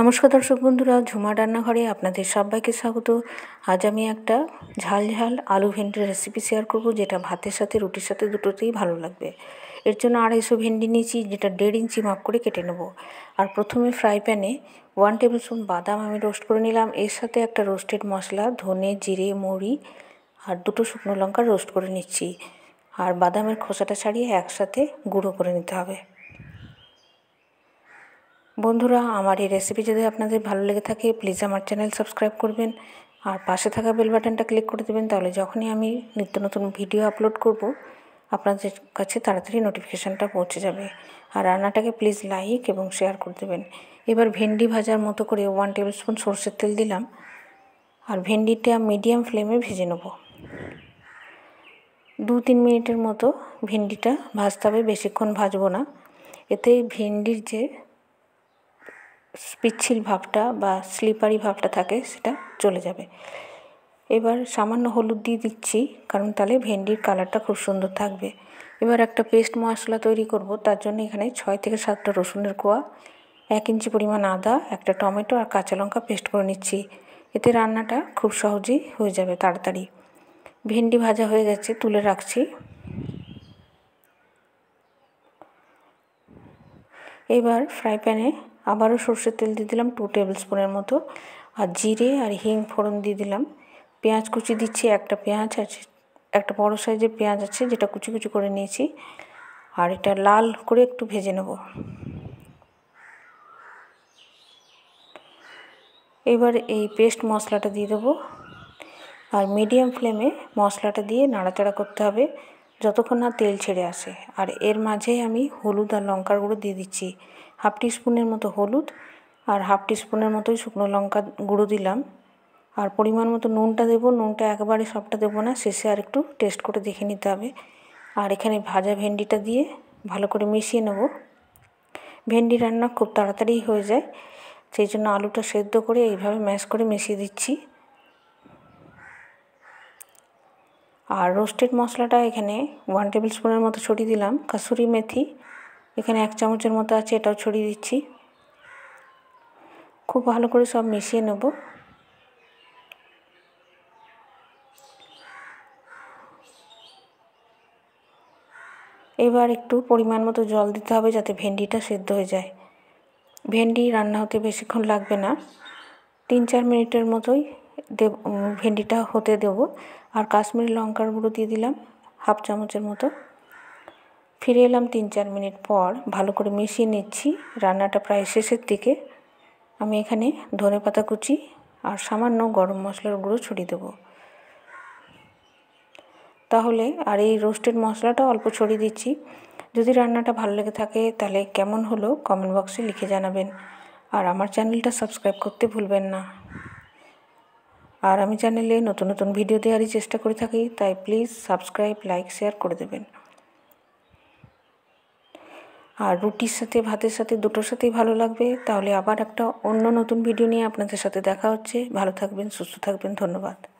নমস্কার দর্শক বন্ধুরা ঝুমা রান্নাঘরে আপনাদের সবাইকে স্বাগত আজ আমি একটা ঝাল ঝাল আলু ভেন্ডির রেসিপি শেয়ার করব যেটা ভাতের সাথে রুটির সাথে দুটোতেই ভালো লাগবে এর জন্য আড়াইশো ভেন্ডি নিয়েছি যেটা দেড় ইঞ্চি মাপ করে কেটে নেব আর প্রথমে ফ্রাই প্যানে ওয়ান টেবিল স্পুন বাদাম আমি রোস্ট করে নিলাম এর সাথে একটা রোস্টেড মশলা ধনে জিরে মুড়ি আর দুটো শুকনো লঙ্কা রোস্ট করে নিচ্ছি আর বাদামের খোসাটা ছাড়িয়ে একসাথে গুঁড়ো করে নিতে হবে বন্ধুরা আমার এই রেসিপি যদি আপনাদের ভালো লেগে থাকে প্লিজ আমার চ্যানেল সাবস্ক্রাইব করবেন আর পাশে থাকা বেল বাটনটা ক্লিক করে দেবেন তাহলে যখনই আমি নিত্য নতুন ভিডিও আপলোড করব আপনাদের কাছে তাড়াতাড়ি নোটিফিকেশানটা পৌঁছে যাবে আর রান্নাটাকে প্লিজ লাইক এবং শেয়ার করে দেবেন এবার ভেন্ডি ভাজার মতো করে ওয়ান টেবিল স্পুন সর্ষের তেল দিলাম আর ভেন্ডিটা মিডিয়াম ফ্লেমে ভেজে নেব দু তিন মিনিটের মতো ভেন্ডিটা ভাজতে হবে বেশিক্ষণ ভাজবো না এতে ভেন্ডির যে পিচ্ছিল ভাবটা বা স্লিপারি ভাবটা থাকে সেটা চলে যাবে এবার সামান্য হলুদ দিয়ে দিচ্ছি কারণ তাহলে ভেন্ডির কালারটা খুব সুন্দর থাকবে এবার একটা পেস্ট মশলা তৈরি করব তার জন্য এখানে ছয় থেকে সাতটা রসুনের কোয়া এক ইঞ্চি পরিমাণ আদা একটা টমেটো আর কাঁচা লঙ্কা পেস্ট করে নিচ্ছি এতে রান্নাটা খুব সহজেই হয়ে যাবে তাড়াতাড়ি ভেন্ডি ভাজা হয়ে গেছে তুলে রাখছি এবার ফ্রাই প্যানে আবারও সর্ষের তেল দিয়ে দিলাম টু টেবিল স্পুনের মতো আর জিরে আর হিং ফোড়ন দিয়ে দিলাম পেঁয়াজ কুচি দিচ্ছি একটা পেঁয়াজ আছে একটা বড়ো সাইজের পেঁয়াজ আছে যেটা কুচি কুচি করে নিয়েছি আর এটা লাল করে একটু ভেজে নেব এবার এই পেস্ট মশলাটা দিয়ে দেবো আর মিডিয়াম ফ্লেমে মশলাটা দিয়ে নাড়াচাড়া করতে হবে যতক্ষণ না তেল ছেড়ে আসে আর এর মাঝে আমি হলুদ আর লঙ্কার গুঁড়ো দিয়ে দিচ্ছি হাফ টি স্পুনের মতো হলুদ আর হাফ টি স্পুনের মতোই শুকনো লঙ্কা গুঁড়ো দিলাম আর পরিমাণ মতো নুনটা দেবো নুনটা একবারে সবটা দেবো না শেষে আর একটু টেস্ট করে দেখে নিতে হবে আর এখানে ভাজা ভেন্ডিটা দিয়ে ভালো করে মিশিয়ে নেব ভেন্ডি রান্না খুব তাড়াতাড়ি হয়ে যায় সেই জন্য আলুটা সেদ্ধ করে এইভাবে ম্যাশ করে মিশিয়ে দিচ্ছি আর রোস্টেড মশলাটা এখানে ওয়ান টেবিল স্পুনের মতো ছড়িয়ে দিলাম কাসুরি মেথি এখানে এক চামচের মতো আছে এটাও ছড়িয়ে দিচ্ছি খুব ভালো করে সব মিশিয়ে নেব এবার একটু পরিমাণ মতো জল দিতে হবে যাতে ভেন্ডিটা সেদ্ধ হয়ে যায় ভেন্ডি রান্না হতে বেশিক্ষণ লাগবে না তিন চার মিনিটের মতোই দেব ভেন্ডিটা হতে দেবো আর কাশ্মীরি লঙ্কার গুঁড়ো দিয়ে দিলাম হাফ চামচের মতো ফিরে এলাম তিন চার মিনিট পর ভালো করে মিশিয়ে নিচ্ছি রান্নাটা প্রায় শেষের দিকে আমি এখানে ধনে পাতা কুচি আর সামান্য গরম মশলার গুঁড়ো ছড়িয়ে দেবো তাহলে আর এই রোস্টেড মশলাটা অল্প ছড়িয়ে দিচ্ছি যদি রান্নাটা ভালো লেগে থাকে তাহলে কেমন হলো কমেন্ট বক্সে লিখে জানাবেন আর আমার চ্যানেলটা সাবস্ক্রাইব করতে ভুলবেন না আর আমি চ্যানেলে নতুন নতুন ভিডিও দেওয়ারই চেষ্টা করে থাকি তাই প্লিজ সাবস্ক্রাইব লাইক শেয়ার করে দেবেন আর রুটির সাথে ভাতের সাথে দুটোর সাথেই ভালো লাগবে তাহলে আবার একটা অন্য নতুন ভিডিও নিয়ে আপনাদের সাথে দেখা হচ্ছে ভালো থাকবেন সুস্থ থাকবেন ধন্যবাদ